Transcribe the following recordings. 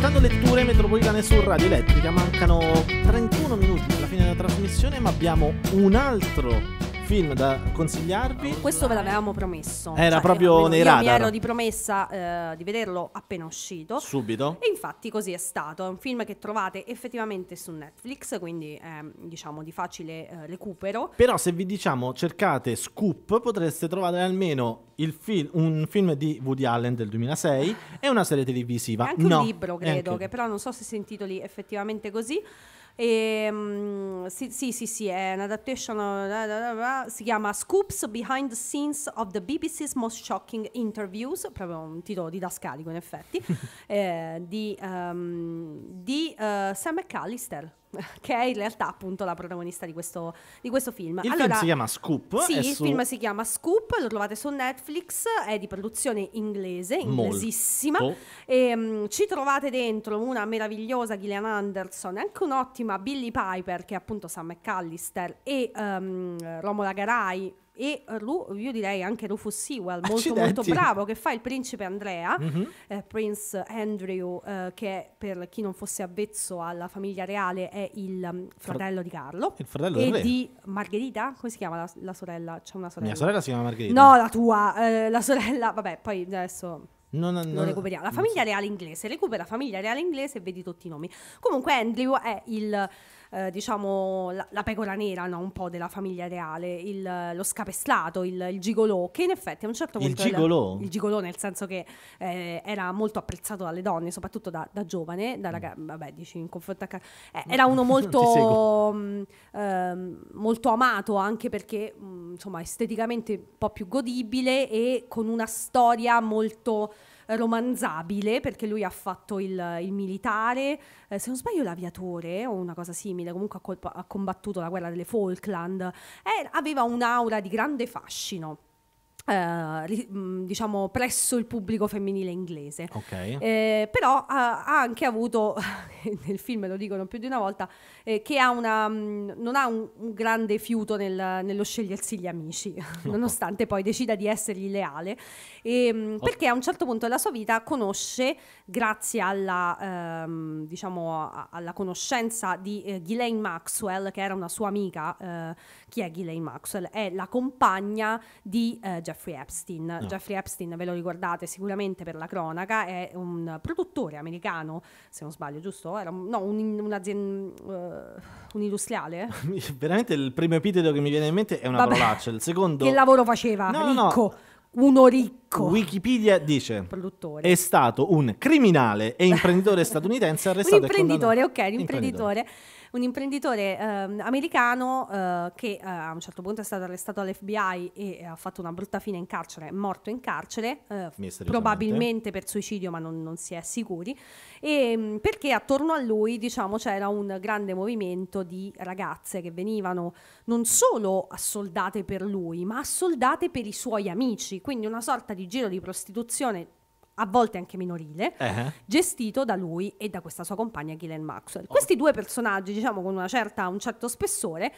ascoltando letture metropolitane su Radio Elettrica. Mancano 31 minuti alla fine della trasmissione, ma abbiamo un altro film da consigliarvi. Questo ve l'avevamo promesso. Era cioè, proprio nei radar. Mi ero di promessa eh, di vederlo appena uscito. Subito. E infatti così è stato. È un film che trovate effettivamente su Netflix, quindi è, ehm, diciamo di facile eh, recupero. Però se vi diciamo cercate Scoop potreste trovare almeno film, un film di Woody Allen del 2006 e una serie televisiva. È anche no, un libro credo, anche... che però non so se si intitoli effettivamente così. E, um, sì, sì, sì, sì, è un'adaptation, blah, blah, blah, si chiama Scoops Behind the Scenes of the BBC's Most Shocking Interviews, proprio un titolo didascalico in effetti, eh, di, um, di uh, Sam McAllister. che è in realtà appunto la protagonista di questo, di questo film. Il allora, film si chiama Scoop. Sì, il su... film si chiama Scoop, lo trovate su Netflix, è di produzione inglese, inglesissima. E, um, ci trovate dentro una meravigliosa Gillian Anderson, anche un'ottima Billy Piper, che è appunto Sam McAllister, e um, ehm, Romola Garai e Ru, eh, io direi anche Rufus Sewell, molto Accidenti. molto bravo, che fa il principe Andrea, mm-hmm. eh, Prince Andrew, eh, che per chi non fosse avvezzo alla famiglia reale è il um, fratello di Carlo. Il fratello e di Margherita, come si chiama la, la, sorella? C'è una sorella. Mia sorella si chiama Margherita. No, la tua, eh, la sorella, vabbè, poi adesso... non, no, no, recuperiamo. La famiglia reale inglese, recupera la famiglia reale inglese e vedi tutti i nomi. Comunque Andrew è il eh, diciamo, la, la, pecora nera no? un po' della famiglia reale, il, lo scapestrato, il, il, gigolò, che in effetti a un certo punto... Il gigolò? Era, il gigolò nel senso che eh, era molto apprezzato dalle donne, soprattutto da, da giovane, da ragazzi, mm. vabbè dici in confronto a... Car- eh, era uno molto, mh, mm, ehm, molto amato anche perché mh, mm, insomma esteticamente un po' più godibile e con una storia molto romanzabile perché lui ha fatto il, il militare, eh, se non sbaglio l'aviatore o una cosa simile, comunque ha, colpa, ha combattuto la guerra delle Falkland, eh, aveva un'aura di grande fascino eh, diciamo presso il pubblico femminile inglese okay. eh, però ha, eh, ha, anche avuto nel film lo dicono più di una volta eh, che ha una, mh, non ha un, un grande fiuto nel, nello scegliersi gli amici no. nonostante poi decida di essergli leale e, mh, oh. perché a un certo punto della sua vita conosce grazie alla ehm, diciamo a, alla conoscenza di eh, Ghislaine Maxwell che era una sua amica eh, chi è Ghislaine Maxwell? è la compagna di eh, Jeff Jeffrey Epstein. No. Ah. Jeffrey Epstein, ve lo ricordate sicuramente per la cronaca, è un produttore americano, se non sbaglio, giusto? Era no, un, un, azien, uh, eh, un industriale. Veramente il primo epiteto che mi viene in mente è una Vabbè, parolaccia. Il secondo... Che lavoro faceva? No, ricco. No uno ricco. Wikipedia dice: Produttore. È stato un criminale e imprenditore statunitense arrestato. un imprenditore, ok, un imprenditore. imprenditore un imprenditore eh, americano eh, che eh, a un certo punto è stato arrestato all'FBI e eh, ha fatto una brutta fine in carcere, è morto in carcere, eh, probabilmente per suicidio ma non, non si è sicuri, e, ehm, perché attorno a lui diciamo, c'era un grande movimento di ragazze che venivano non solo assoldate per lui ma assoldate per i suoi amici, quindi una sorta di giro di prostituzione a volte anche minorile, uh-huh. gestito da lui e da questa sua compagna Gillian Maxwell. Oh. Questi due personaggi, diciamo con certa, un certo spessore,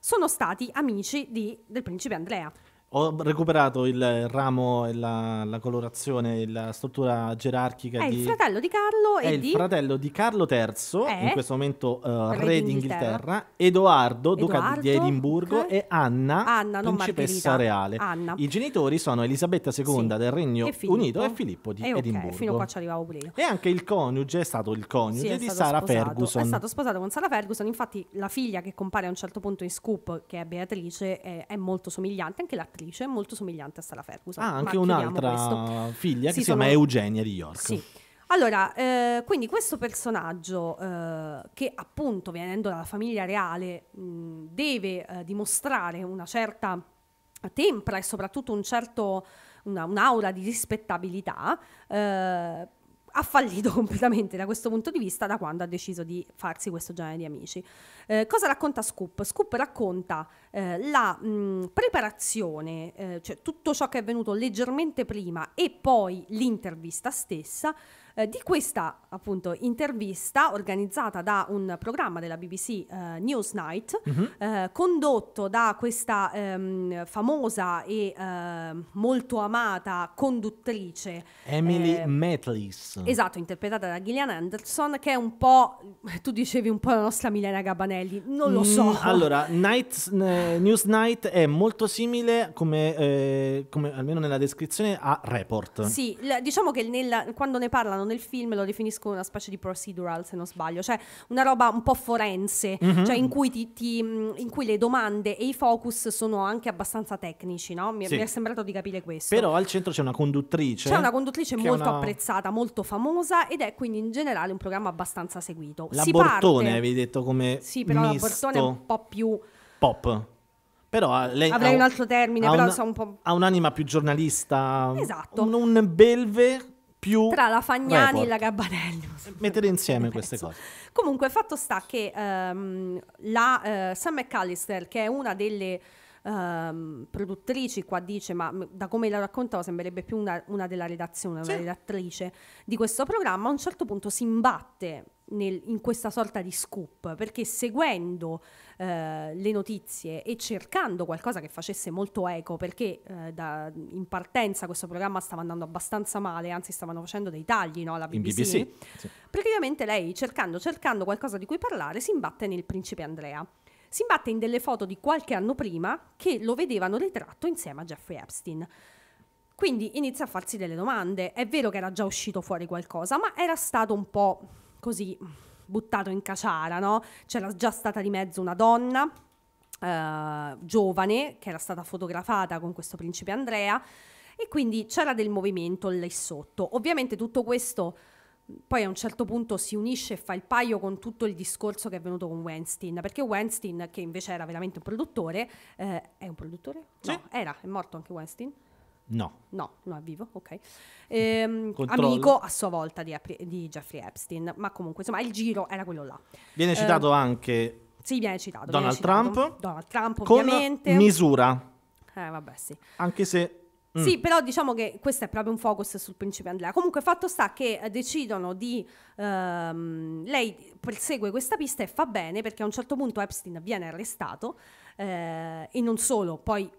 sono stati amici di, del principe Andrea. Ho recuperato il ramo e la, la, colorazione, la struttura gerarchica. È di... il fratello di Carlo è e il di... fratello di Carlo III, è... Eh? in questo momento uh, re d'Inghilterra, Edoardo, duca Edoardo, di Edimburgo okay. e Anna, Anna principessa reale. Anna. I genitori sono Elisabetta II sì. del Regno e Unito e Filippo di e eh, okay, Edimburgo. Fino a qua ci arrivavo pure io. E anche il coniuge è stato il coniuge sì, di Sara sposato. Ferguson. È stato sposato con Sara Ferguson, infatti la figlia che compare a un certo punto in Scoop, che è Beatrice, è, è molto somigliante, anche l'attrice un'attrice molto somigliante a Sala Ferguson. Ah, anche un'altra questo. figlia che sono... si chiama Eugenia di York. Sì. Allora, eh, quindi questo personaggio eh, che appunto venendo dalla famiglia reale mh, deve eh, dimostrare una certa tempra e soprattutto un certo, una, un'aura di rispettabilità, eh, ha fallito completamente da questo punto di vista da quando ha deciso di farsi questo genere di amici. Eh, cosa racconta Scoop? Scoop racconta eh, la mh, mm, preparazione, eh, cioè tutto ciò che è venuto leggermente prima e poi l'intervista stessa, eh, di questa appunto intervista organizzata da un programma della BBC uh, eh, Newsnight mm-hmm. uh, condotto da questa um, famosa e uh, molto amata conduttrice Emily eh, Metlis esatto interpretata da Gillian Anderson che è un po' tu dicevi un po' la nostra Milena Gabanelli non lo mm, so mm, allora Night, Newsnight è molto simile, come, eh, come, almeno nella descrizione, a Report. Sì, l- diciamo che nella, quando ne parlano nel film lo definiscono una specie di procedural, se non sbaglio, cioè una roba un po' forense, mm-hmm. cioè in cui, ti, ti, mm, in cui, le domande e i focus sono anche abbastanza tecnici, no? Mi, sì. mi, è sembrato di capire questo. Però al centro c'è una conduttrice. C'è una conduttrice molto una... apprezzata, molto famosa ed è quindi in generale un programma abbastanza seguito. La si Bortone, parte... avevi detto come... Sì, però misto. la Bortone è un po' più pop. Però ah, lei Avrei un, un altro termine, però una, so un po'... Ha un'anima più giornalista. Esatto. Un, un belve più... Tra la Fagnani report. e la Gabbanelli. Eh, mettere insieme queste cose. Comunque, fatto sta che um, la uh, Sam McAllister, che è una delle ehm, produttrici, qua dice, ma da come la raccontavo sembrerebbe più una, una della redazione, sì. redattrice di questo programma, a un certo punto si imbatte nel, in questa sorta di scoop, perché seguendo eh, le notizie e cercando qualcosa che facesse molto eco, perché eh, da, in partenza questo programma stava andando abbastanza male, anzi stavano facendo dei tagli no, alla BBC, in BBC sì. praticamente lei cercando, cercando qualcosa di cui parlare si imbatte nel principe Andrea si imbatte in delle foto di qualche anno prima che lo vedevano ritratto insieme a Jeffrey Epstein. Quindi inizia a farsi delle domande. È vero che era già uscito fuori qualcosa, ma era stato un po' così buttato in caciara, no? C'era già stata di mezzo una donna eh, giovane che era stata fotografata con questo principe Andrea e quindi c'era del movimento lì sotto. Ovviamente tutto questo poi a un certo punto si unisce e fa il paio con tutto il discorso che è venuto con Weinstein, perché Weinstein, che invece era veramente un produttore, eh, è un produttore? Sì. No, era, è morto anche Weinstein. No. No, no, è vivo, ok. Ehm, amico a sua volta di, di, Jeffrey Epstein, ma comunque, insomma, il giro era quello là. Viene ehm, citato anche... Sì, viene citato. Donald viene citato, Trump. Donald Trump, ovviamente. Misura. Eh, vabbè, sì. Anche se Mm. Sì, però diciamo che questo è proprio un focus sul principe Andrea. Comunque, fatto sta che eh, decidono di. Ehm, lei persegue questa pista e fa bene perché a un certo punto Epstein viene arrestato eh, e non solo, poi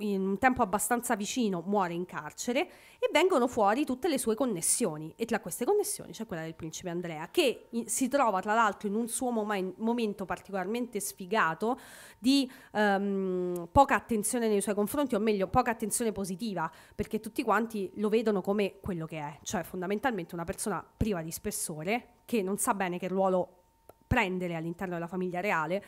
in un tempo abbastanza vicino muore in carcere e vengono fuori tutte le sue connessioni e tra queste connessioni c'è quella del principe Andrea che si trova tra l'altro in un suo mom- momento particolarmente sfigato di um, poca attenzione nei suoi confronti o meglio poca attenzione positiva perché tutti quanti lo vedono come quello che è cioè fondamentalmente una persona priva di spessore che non sa bene che ruolo prendere all'interno della famiglia reale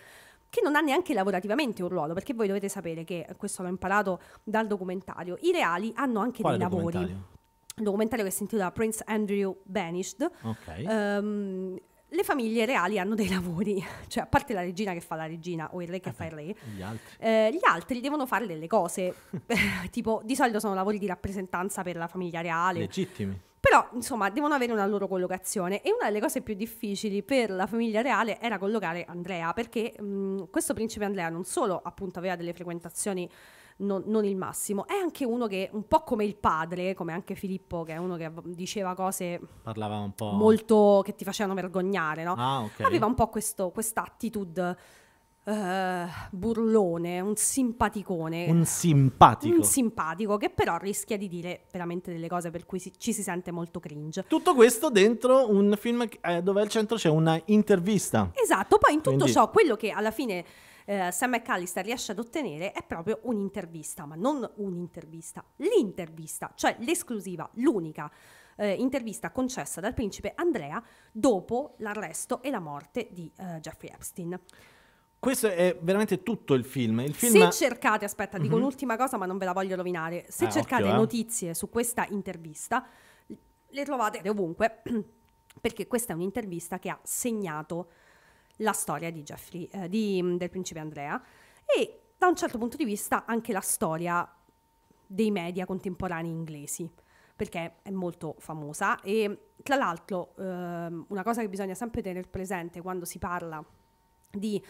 che non ha neanche lavorativamente un ruolo, perché voi dovete sapere che, eh, questo l'ho imparato dal documentario, i reali hanno anche Quale dei lavori. Un documentario che si intitola Prince Andrew Banished. Okay. Um, le famiglie reali hanno dei lavori, cioè a parte la regina che fa la regina o il re che eh fa il re, gli altri. Eh, gli altri devono fare delle cose, tipo di solito sono lavori di rappresentanza per la famiglia reale. Legittimi. Però, insomma, devono avere una loro collocazione e una delle cose più difficili per la famiglia reale era collocare Andrea, perché mh, questo principe Andrea non solo appunto aveva delle frequentazioni non, non, il massimo. È anche uno che, un po' come il padre, come anche Filippo, che è uno che diceva cose Parlava un po'... molto che ti facevano vergognare, no? ah, okay. Aveva un po' questa attitude Uh, burlone, un simpaticone. Un simpatico. Un simpatico che però rischia di dire veramente delle cose per cui si, ci si sente molto cringe. Tutto questo dentro un film eh, dove al centro c'è una intervista. Esatto, poi in tutto Quindi... ciò quello che alla fine eh, Sam McAllister riesce ad ottenere è proprio un'intervista, ma non un'intervista, l'intervista, cioè l'esclusiva, l'unica. Eh, intervista concessa dal principe Andrea dopo l'arresto e la morte di eh, Jeffrey Epstein. Questo è veramente tutto il film. Il film... Se cercate, aspetta, dico mm-hmm. un'ultima cosa, ma non ve la voglio rovinare. Se eh, cercate occhio, eh. notizie su questa intervista, le trovate ovunque, perché questa è un'intervista che ha segnato la storia di Jeffrey, eh, di, mm, del principe Andrea e da un certo punto di vista anche la storia dei media contemporanei inglesi, perché è molto famosa e tra l'altro ehm, una cosa che bisogna sempre tenere presente quando si parla di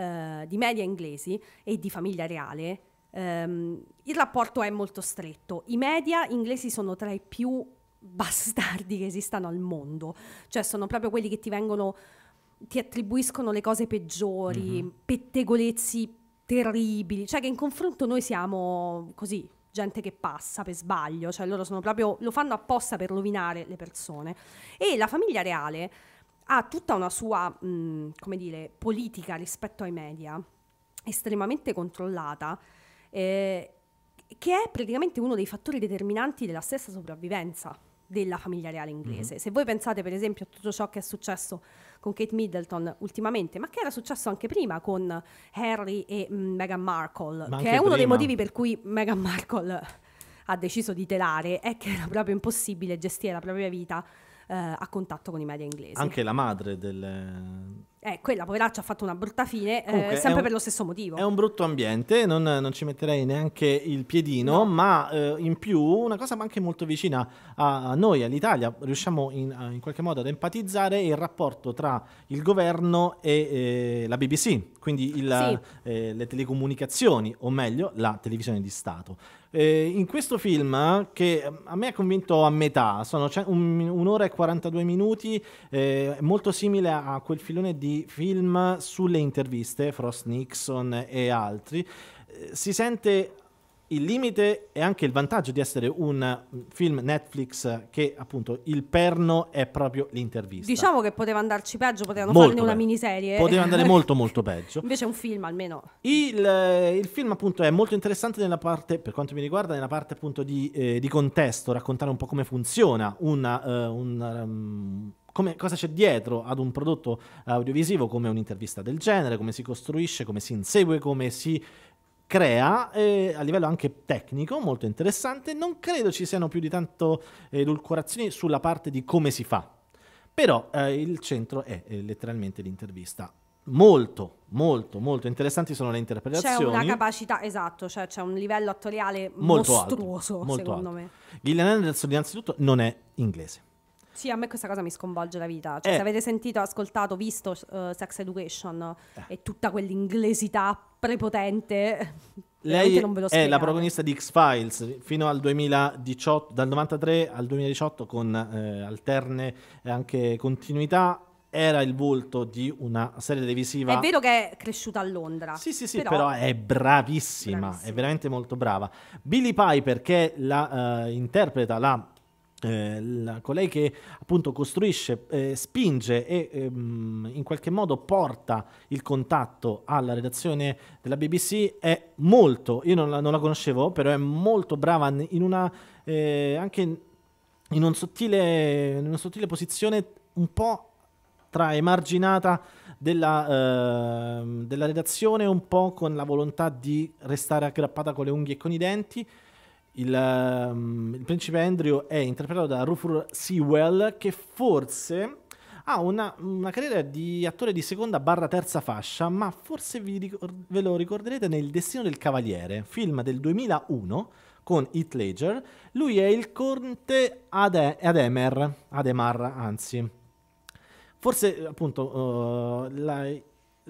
eh, di media inglesi e di famiglia reale, ehm, il rapporto è molto stretto. I media inglesi sono tra i più bastardi che esistano al mondo, cioè sono proprio quelli che ti vengono, ti attribuiscono le cose peggiori, mm-hmm. pettegolezzi terribili, cioè che in confronto noi siamo così, gente che passa per sbaglio, cioè loro sono proprio, lo fanno apposta per rovinare le persone. E la famiglia reale ha tutta una sua, mh, come dire, politica rispetto ai media, estremamente controllata, eh, che è praticamente uno dei fattori determinanti della stessa sopravvivenza della famiglia reale inglese. Mm-hmm. Se voi pensate per esempio a tutto ciò che è successo con Kate Middleton ultimamente, ma che era successo anche prima con Harry e mh, Meghan Markle, ma che è uno prima. dei motivi per cui Meghan Markle ha deciso di telare, è che era proprio impossibile gestire la propria vita eh, a contatto con i media inglesi. Anche la madre del, eh, quella poveraccia ha fatto una brutta fine, eh, Comunque, eh, sempre un, per lo stesso motivo. È un brutto ambiente, non, non ci metterei neanche il piedino, no. ma eh, in più una cosa anche molto vicina a, a noi, all'Italia, riusciamo in, a, in, qualche modo ad empatizzare il rapporto tra il governo e eh, la BBC, quindi il, sì. Eh, le telecomunicazioni, o meglio la televisione di Stato. Eh, in questo film, che a me ha convinto a metà, sono un'ora e 42 minuti, eh, molto simile a quel filone di di film sulle interviste, Frost Nixon e altri, eh, si sente il limite e anche il vantaggio di essere un film Netflix che appunto il perno è proprio l'intervista. Diciamo che poteva andarci peggio, potevano molto farne peggio. una miniserie. Poteva andare molto molto peggio. Invece un film almeno. Il, eh, il, film appunto è molto interessante nella parte, per quanto mi riguarda, nella parte appunto di, eh, di contesto, raccontare un po' come funziona una, uh, un, um, come, cosa c'è dietro ad un prodotto eh, audiovisivo come un'intervista del genere, come si costruisce, come si insegue, come si crea eh, a livello anche tecnico molto interessante. Non credo ci siano più di tanto edulcorazioni sulla parte di come si fa. Però eh, il centro è eh, letteralmente l'intervista. Molto, molto, molto interessanti sono le interpretazioni. C'è una capacità, esatto, cioè c'è un livello attoriale molto mostruoso, alto, molto secondo alto. me. Gillian Anderson innanzitutto non è inglese. Sì, a me questa cosa mi sconvolge la vita. Cioè, eh. se avete sentito, ascoltato, visto uh, Sex Education eh. e tutta quell'inglesità prepotente. Lei è la protagonista di X-Files fino al 2018, dal 93 al 2018 con eh, alterne anche continuità era il volto di una serie televisiva. È vero che è cresciuta a Londra. Sì, sì, sì, però, però è bravissima, bravissima, è veramente molto brava. Billy Piper, che la, uh, interpreta la eh, la, colei che appunto costruisce, eh, spinge e ehm, in qualche modo porta il contatto alla redazione della BBC è molto, io non la, non la conoscevo, però è molto brava in una eh, anche in, un sottile, in una sottile posizione un po' tra emarginata della, ehm, della redazione, un po' con la volontà di restare aggrappata con le unghie e con i denti il, um, il, principe Andrew è interpretato da Rufur Sewell che forse ha una, una, carriera di attore di seconda barra terza fascia, ma forse ricord- ve lo ricorderete nel Destino del Cavaliere, film del 2001 con Heath Ledger. Lui è il conte Ade- Ademer, Ademar anzi. Forse appunto uh, la,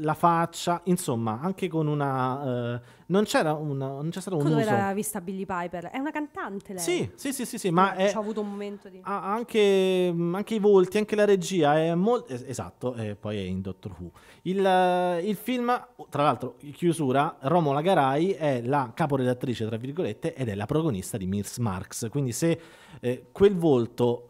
la faccia, insomma, anche con una... Eh, non, c'era una non c'è stato un Quello uso. era vista Billy Piper, è una cantante lei. Sì, sì, sì, sì, sì ma... Cioè, ha avuto un momento di... Anche, mm, anche, i volti, anche la regia, è molto... Esatto, e poi è in Doctor Who. Il, eh, il film, tra l'altro, chiusura, Romola Garai è la caporedattrice, tra virgolette, ed è la protagonista di Mirs Marx, quindi se... Eh, quel volto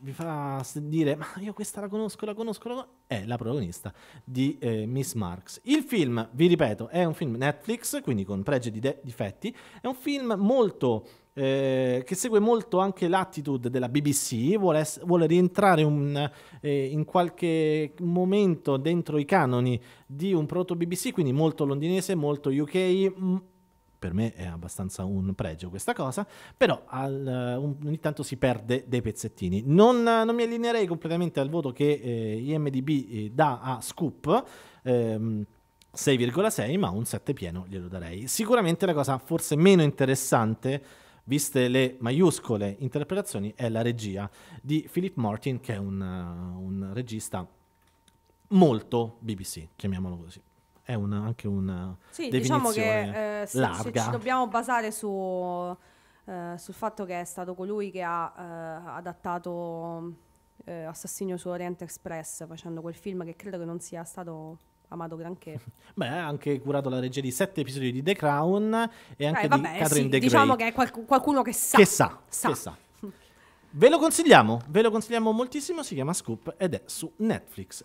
vi fa dire ma io questa la conosco, la conosco, la conosco è la protagonista di eh, Mirs Miss Marks. Il film, vi ripeto, è un film Netflix, quindi con pregi e di difetti, è un film molto... Eh, che segue molto anche l'attitude della BBC, vuole, vuole rientrare un, eh, in qualche momento dentro i canoni di un proto BBC, quindi molto londinese, molto UK, per me è abbastanza un pregio questa cosa, però al, eh, un, ogni tanto si perde dei pezzettini. Non, non mi allineerei completamente al voto che eh, IMDB eh, dà a Scoop. Ehm, 6,6 ma un 7 pieno glielo darei. Sicuramente la cosa forse meno interessante viste le maiuscole interpretazioni, è la regia di Philip Martin, che è un, eh, un regista molto BBC, chiamiamolo così è una, anche una sì, diciamo che eh, se, se, ci dobbiamo basare su, eh, sul fatto che è stato colui che ha eh, adattato eh, Assassino su Oriente Express facendo quel film che credo che non sia stato amato granché. Beh, ha anche curato la regia di sette episodi di The Crown e anche eh, vabbè, di Catherine sì, De Diciamo Grey. che è qualc- qualcuno che sa. Che sa, sa. Che sa. Ve lo consigliamo, ve lo consigliamo moltissimo, si chiama Scoop ed è su Netflix.